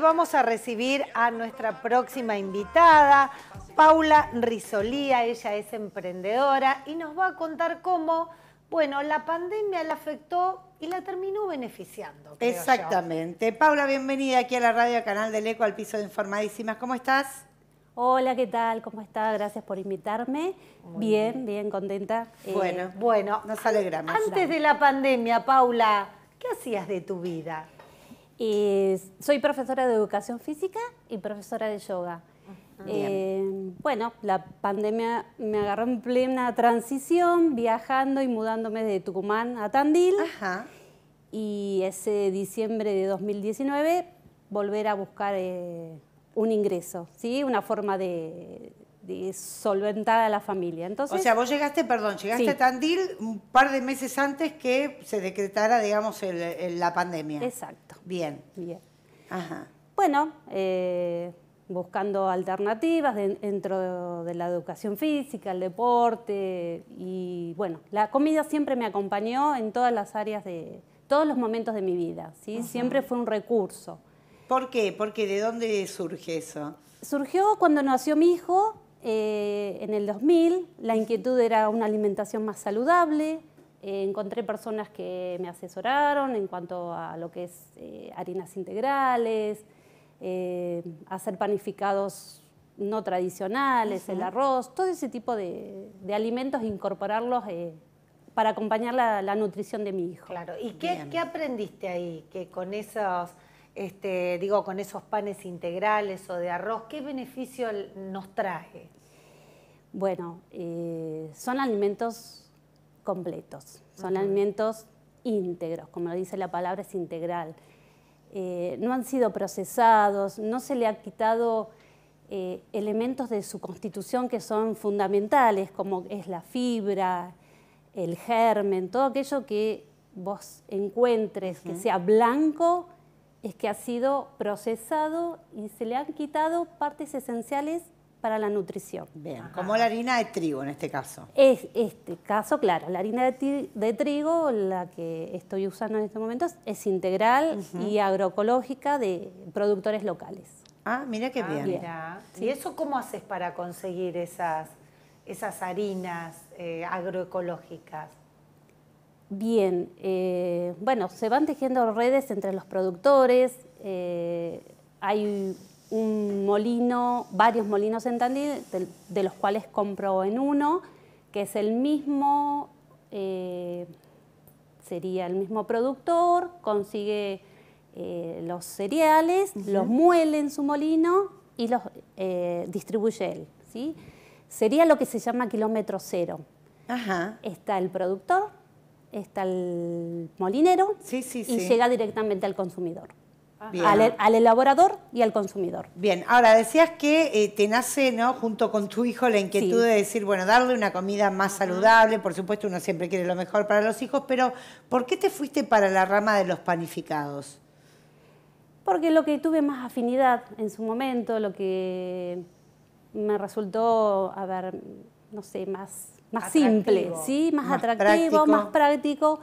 Vamos a recibir a nuestra próxima invitada, Paula Risolía. Ella es emprendedora y nos va a contar cómo, bueno, la pandemia la afectó y la terminó beneficiando. Exactamente. Paula, bienvenida aquí a la radio Canal del Eco, al piso de Informadísimas. ¿Cómo estás? Hola, ¿qué tal? ¿Cómo estás? Gracias por invitarme. bien, bien, contenta. Eh, bueno, bueno, nos alegramos. Antes de la pandemia, Paula, ¿qué hacías de tu vida? soy profesora de educación física y profesora de yoga. Eh, bueno, la pandemia me agarró en plena transición, viajando y mudándome de Tucumán a Tandil. Y ese diciembre de 2019 volver a buscar eh, un ingreso, ¿sí? una forma de, solventada la familia. o sea, vos llegaste, perdón, llegaste a Tandil un par de meses antes que se decretara, digamos, la pandemia. Exacto. Bien. Bien. Ajá. Bueno, eh, buscando alternativas dentro de la educación física, el deporte y bueno, la comida siempre me acompañó en todas las áreas de todos los momentos de mi vida, ¿sí? Siempre fue un recurso. ¿Por qué? Porque de dónde surge eso? Surgió cuando nació mi hijo, eh, en el 2000 la inquietud era una alimentación más saludable, eh, encontré personas que me asesoraron en cuanto a lo que es eh, harinas integrales, hacer panificados no tradicionales, el arroz, todo ese tipo de, alimentos, incorporarlos para acompañar la, nutrición de mi hijo. Claro, ¿y qué, qué aprendiste ahí? Que con esos este, digo, con esos panes integrales o de arroz, ¿qué beneficio nos traje? Bueno, eh, son alimentos completos, son alimentos íntegros, como dice la palabra, es integral. Eh, no han sido procesados, no se le ha quitado eh, elementos de su constitución que son fundamentales, como es la fibra, el germen, todo aquello que vos encuentres que sea blanco, es que ha sido procesado y se le han quitado partes esenciales para la nutrición. Bien, como la harina de trigo en este caso. Es este caso, claro, la harina de, trigo, la que estoy usando en este momento, es integral y agroecológica de productores locales. Ah, mira qué ah, bien. ¿Y eso cómo haces para conseguir esas, esas harinas eh, agroecológicas? Bien, eh, bueno, se van tejiendo redes entre los productores, eh, hay un molino, varios molinos en Tandil, de, los cuales compro en uno, que es el mismo, eh, sería el mismo productor, consigue los cereales, los muele en su molino y los distribuye él. ¿sí? Sería lo que se llama kilómetro cero. Está el productor, está el molinero y llega directamente al consumidor. Al, elaborador y al consumidor. Bien, ahora decías que eh, te nace, ¿no? Junto con tu hijo, la inquietud de decir, bueno, darle una comida más saludable, por supuesto uno siempre quiere lo mejor para los hijos, pero ¿por qué te fuiste para la rama de los panificados? Porque lo que tuve más afinidad en su momento, lo que me resultó, a ver, no sé, más más simple, ¿sí? más, atractivo, más práctico.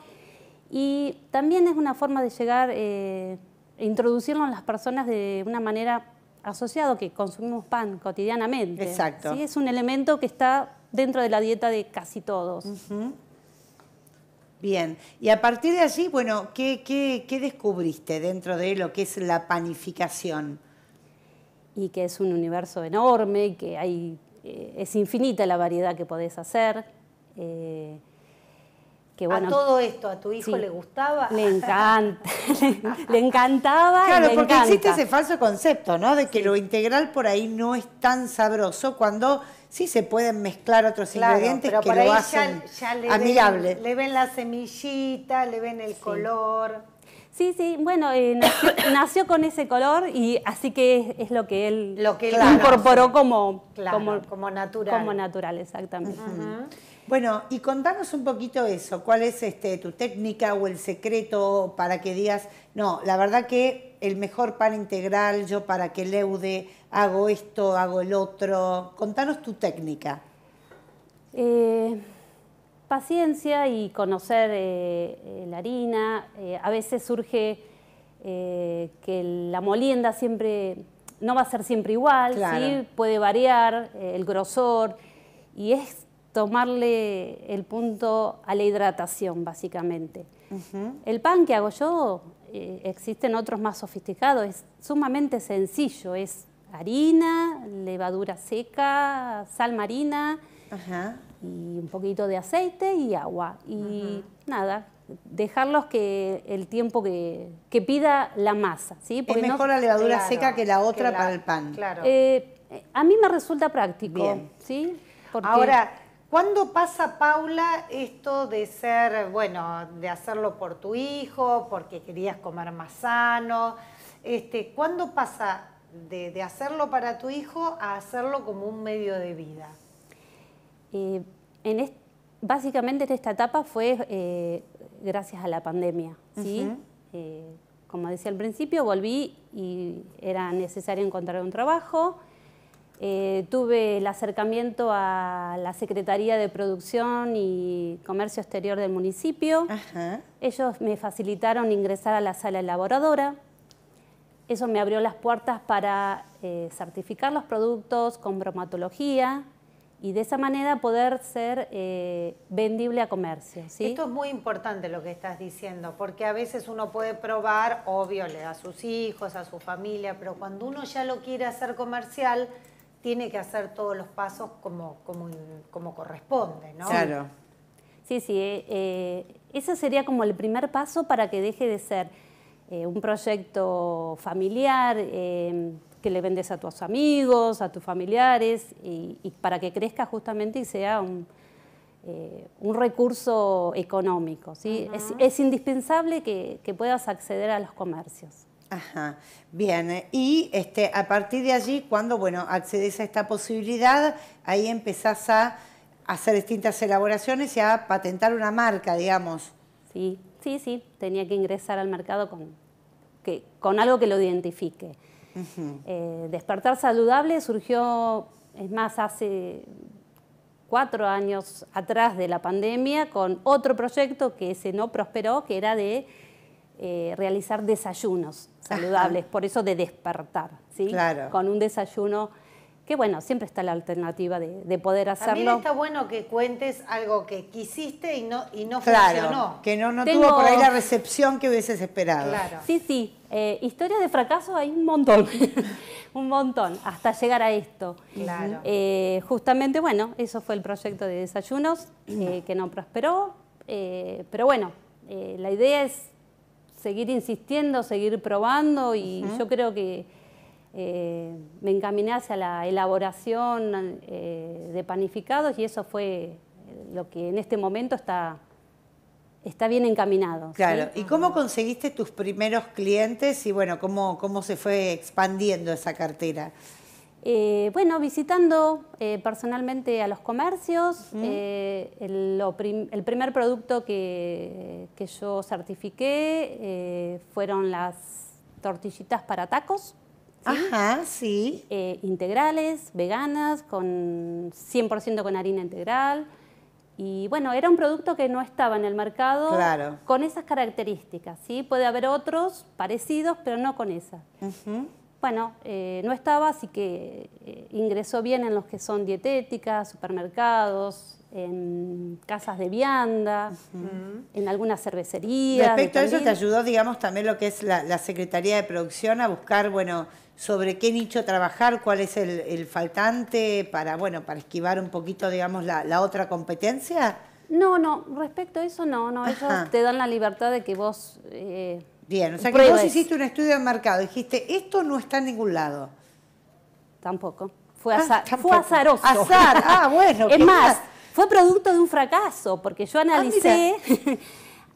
Y también es una forma de llegar, e introducirlo en las personas de una manera asociada, que consumimos pan cotidianamente. Exacto. Es un elemento que está dentro de la dieta de casi todos. Bien, y a partir de allí, bueno, ¿qué, ¿qué, qué, descubriste dentro de lo que es la panificación? Y que es un universo enorme, que hay eh, es infinita la variedad que podés hacer. Eh, que, bueno, a todo esto, ¿a tu hijo le gustaba? Le encanta, le, encantaba. Claro, porque existe ese falso concepto, ¿no? De que lo integral por ahí no es tan sabroso cuando sí se pueden mezclar otros ingredientes que por lo ahí hacen ya, le amigable. le ven la semillita, le ven el color. Sí, sí, bueno, eh, nació, con ese color y así que es, lo que él lo incorporó como, como, natural. Como natural, exactamente. Bueno, y contanos un poquito eso, cuál es este, tu técnica o el secreto para que digas, no, la verdad que el mejor pan integral, yo para que leude, hago esto, hago el otro. Contanos tu técnica. Eh... Paciencia y conocer eh, eh, la harina. Eh, a veces surge que la molienda siempre no va a ser siempre igual, puede variar el grosor y es tomarle el punto a la hidratación, básicamente. El pan que hago yo, existen otros más sofisticados, es sumamente sencillo, es harina, levadura seca, sal marina, y un poquito de aceite y agua. Y nada, dejarlos que el tiempo que, pida la masa. es mejor la levadura seca que la otra para el pan. Eh, a mí me resulta práctico. ¿sí? Ahora, ¿cuándo pasa, Paula, esto de ser, bueno, de hacerlo por tu hijo, porque querías comer más sano? Este, ¿Cuándo pasa de hacerlo para tu hijo a hacerlo como un medio de vida? Eh, básicamente esta etapa fue eh, gracias a la pandemia. Eh, como decía al principio, volví y era necesario encontrar un trabajo. tuve el acercamiento a la Secretaría de Producción y Comercio Exterior del municipio. Ellos me facilitaron ingresar a la sala elaboradora. Eso me abrió las puertas para certificar los productos con bromatología, y de esa manera poder ser eh, vendible a comercio. Esto es muy importante lo que estás diciendo, porque a veces uno puede probar, obvio, le da a sus hijos, a su familia, pero cuando uno ya lo quiere hacer comercial, tiene que hacer todos los pasos como, como, como corresponde, ¿no? Claro. Sí, sí, eh, eh, ese sería como el primer paso para que deje de ser eh, un proyecto familiar eh, que le vendes a tus amigos, a tus familiares, y, para que crezca justamente y sea un, eh, recurso económico. ¿sí? es, indispensable que, puedas acceder a los comercios. Ajá, bien. Y este, a partir de allí, cuando bueno, accedes a esta posibilidad, ahí empezás a hacer distintas elaboraciones y a patentar una marca, digamos. Sí, sí, sí, tenía que ingresar al mercado con, que, con algo que lo identifique. Eh, despertar Saludable surgió, es más, hace cuatro años atrás de la pandemia con otro proyecto que se no prosperó, que era de eh, realizar desayunos saludables, por eso de despertar, Con un desayuno que bueno, siempre está la alternativa de, poder hacerlo. También está bueno que cuentes algo que quisiste y no, y no claro, funcionó. Que no, no tuvo por ahí la recepción que hubieses esperado. Claro. Sí, sí. historia eh, historias de fracaso hay un montón, un montón, hasta llegar a esto. Eh, justamente, bueno, eso fue el proyecto de desayunos, eh, que no prosperó, pero bueno, la idea es seguir insistiendo, seguir probando y yo creo que eh, me encaminé hacia la elaboración eh, de panificados y eso fue eh, lo que en este momento está, está bien encaminado. Claro, ¿y cómo conseguiste tus primeros clientes y bueno, cómo, se fue expandiendo esa cartera? bueno, visitando personalmente a los comercios, el, primer producto que, que yo certifiqué fueron las tortillitas para tacos. Ajá, sí. Eh, integrales, veganas, con 100% con harina integral. Y bueno, era un producto que no estaba en el mercado con esas características. ¿sí? Puede haber otros parecidos, pero no con esa Bueno, eh, no estaba, así que eh, ingresó bien en los que son dietéticas, supermercados, en casas de vianda, en algunas cervecerías. Respecto a eso, te ayudó, digamos, también lo que es la, la Secretaría de Producción a buscar, bueno, sobre qué nicho trabajar, cuál es el, faltante para, bueno, para esquivar un poquito, digamos, la, otra competencia? No, no, respecto a eso no, no, ellos te dan la libertad de que vos... Eh, Bien, o sea que vos hiciste un estudio de mercado, dijiste, esto no está en ningún lado. Tampoco, fue, ah, fue azaroso. Azar, ah, bueno. es más, fue producto de un fracaso, porque yo ah, analicé,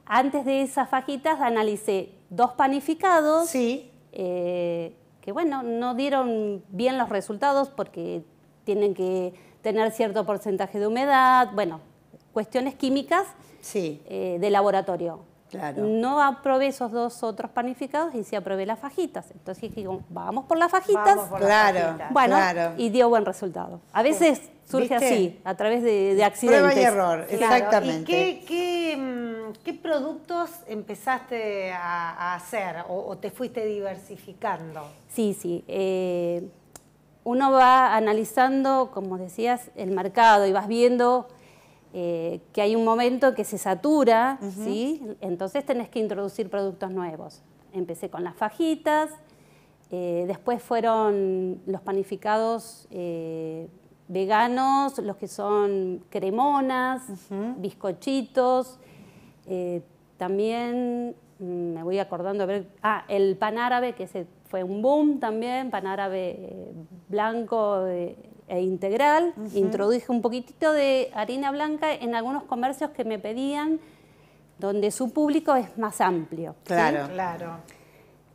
antes de esas fajitas, analicé dos panificados, sí. Eh, que bueno, no dieron bien los resultados porque tienen que tener cierto porcentaje de humedad, bueno, cuestiones químicas eh, de laboratorio. No aprobé esos dos otros panificados y sí aprobé las fajitas. Entonces dije, vamos por las fajitas. claro, Bueno, y dio buen resultado. A veces surge así, a través de, accidentes. Prueba y error, exactamente. ¿Y mm, qué, productos empezaste a, hacer o, te fuiste diversificando? Sí, sí. Eh, uno va analizando, como decías, el mercado y vas viendo eh, que hay un momento que se satura, entonces tenés que introducir productos nuevos. Empecé con las fajitas, eh, después fueron los panificados eh, veganos, los que son cremonas, bizcochitos, también mm, me voy acordando ver, ah, el pan árabe, que se fue un boom también, pan árabe blanco e integral. Introduje un poquitito de harina blanca en algunos comercios que me pedían donde su público es más amplio. Claro, claro.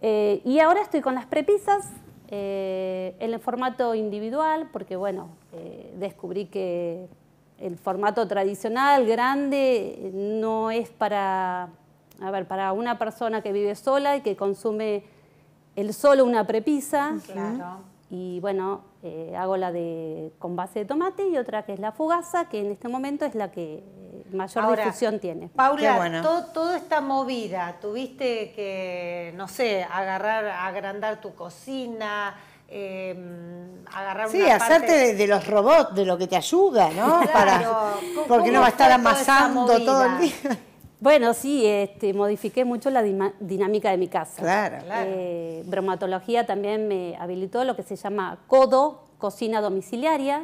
Eh, y ahora estoy con las prepisas eh, en el formato individual, porque bueno, eh, descubrí que el formato tradicional, grande, no es para, a ver, para una persona que vive sola y que consume el solo una prepisa. Claro. Y bueno, eh, hago la de con base de tomate y otra que es la fugaza, que en este momento es la que eh, mayor difusión tiene. Paula, toda esta movida, tuviste que, no sé, agarrar, agrandar tu cocina, eh, agarrar sí, una hacerte de, de, los robots, de lo que te ayuda, ¿no? Para, porque no va a estar amasando todo el día. Bueno, sí, este, modifiqué mucho la dinámica de mi casa. Claro, claro. Eh, bromatología también me habilitó lo que se llama CODO, cocina domiciliaria,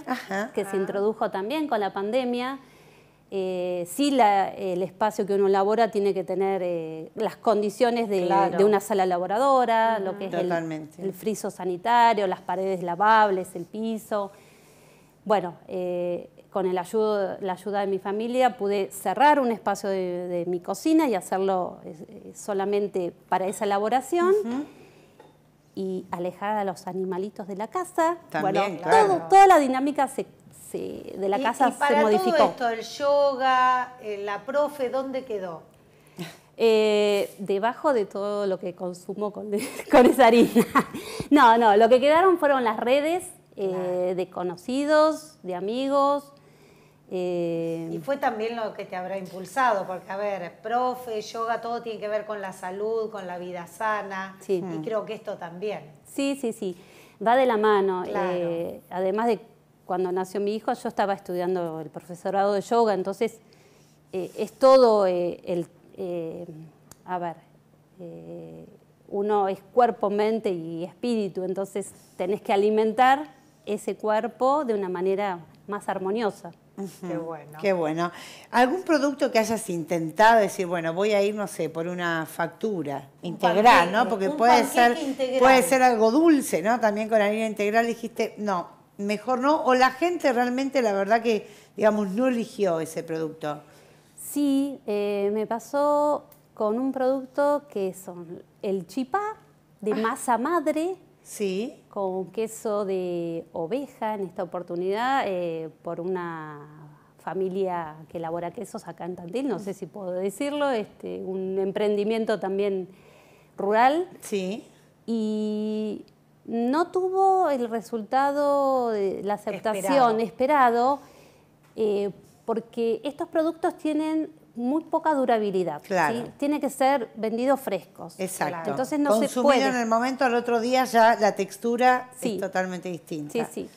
que se ah. introdujo también con la pandemia. Eh, sí, el espacio que uno labora tiene que tener eh, las condiciones de, una sala laboradora, lo que es el friso sanitario, las paredes lavables, el piso bueno, eh, con el la ayuda de mi familia pude cerrar un espacio de, mi cocina y hacerlo eh, solamente para esa elaboración. Y alejar a los animalitos de la casa. También, toda la dinámica de la se casa y para se modificó. Todo esto, el yoga, eh, la profe, ¿dónde quedó? debajo de todo lo que consumo con, con esa harina. No, no, lo que quedaron fueron las redes, eh, de conocidos, de amigos. Eh, y fue también lo que te habrá impulsado, porque a ver, profe, yoga, todo tiene que ver con la salud, con la vida sana, y mm. creo que esto también. Sí, sí, sí, va de la mano. Eh, además de cuando nació mi hijo, yo estaba estudiando el profesorado de yoga, entonces es todo el... a ver, uno es cuerpo, mente y espíritu, entonces tenés que alimentar ese cuerpo de una manera más armoniosa. Qué bueno. Qué bueno. ¿Algún producto que hayas intentado decir, bueno, voy a ir, no sé, por una factura integral, ¿no? Porque puede ser, puede ser algo dulce, ¿no? También con harina integral dijiste, no, mejor no. O la gente realmente, la verdad que, digamos, no eligió ese producto. Sí, eh, me pasó con un producto que son el chipá de ah. masa madre. Sí con queso de oveja en esta oportunidad eh, por una familia que elabora quesos acá en Tantil, no sé si puedo decirlo, este, un emprendimiento también rural. Sí. Y no tuvo el resultado, la aceptación esperado, eh, porque estos productos tienen muy poca durabilidad. Tiene que ser vendido frescos. Exacto. Entonces no se puede. en el momento, al otro día ya la textura es totalmente distinta. Sí, sí.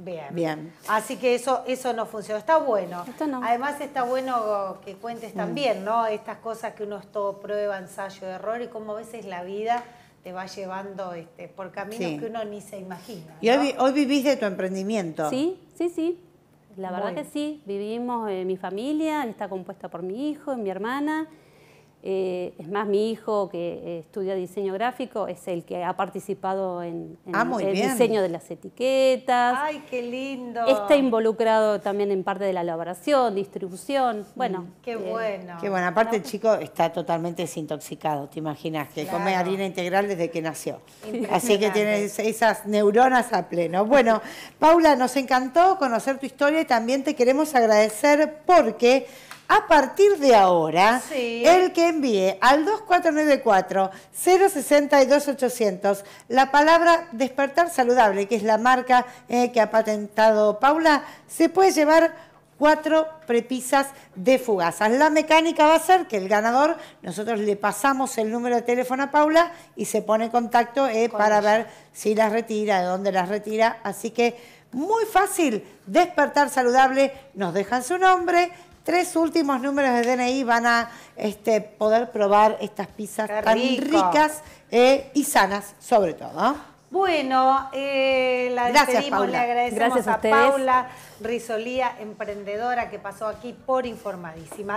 Bien. Bien. Así que eso, eso no funciona. Está bueno. Esto no. Además está bueno que cuentes también, ¿no? Estas cosas que uno es todo prueba, ensayo, error y cómo a veces la vida te va llevando este, por caminos que uno ni se imagina. Y hoy, vivís de tu emprendimiento. Sí, sí, sí. La verdad que sí, vivimos, en eh, mi familia está compuesta por mi hijo, mi hermana eh, es más, mi hijo que eh, estudia diseño gráfico es el que ha participado en, ah, el diseño de las etiquetas. ¡Ay, qué lindo! Está involucrado también en parte de la elaboración, distribución. Mm, bueno. qué eh, bueno. qué bueno. Aparte, el chico está totalmente desintoxicado, te imaginas, que come harina integral desde que nació. Así que tienes esas neuronas a pleno. Bueno, Paula, nos encantó conocer tu historia y también te queremos agradecer porque a partir de ahora, el que envíe al 2494-062-800 la palabra despertar saludable, que es la marca eh, que ha patentado Paula, se puede llevar cuatro prepisas de fugazas. La mecánica va a ser que el ganador, nosotros le pasamos el número de teléfono a Paula y se pone en contacto eh, para ver si las retira, de dónde las retira. Así que muy fácil, despertar saludable, nos dejan su nombre, tres últimos números de DNI van a este, poder probar estas pizzas tan ricas eh, y sanas, sobre todo. Bueno, eh, la Gracias, le agradecemos a, a Paula Risolía, emprendedora que pasó aquí por informadísima.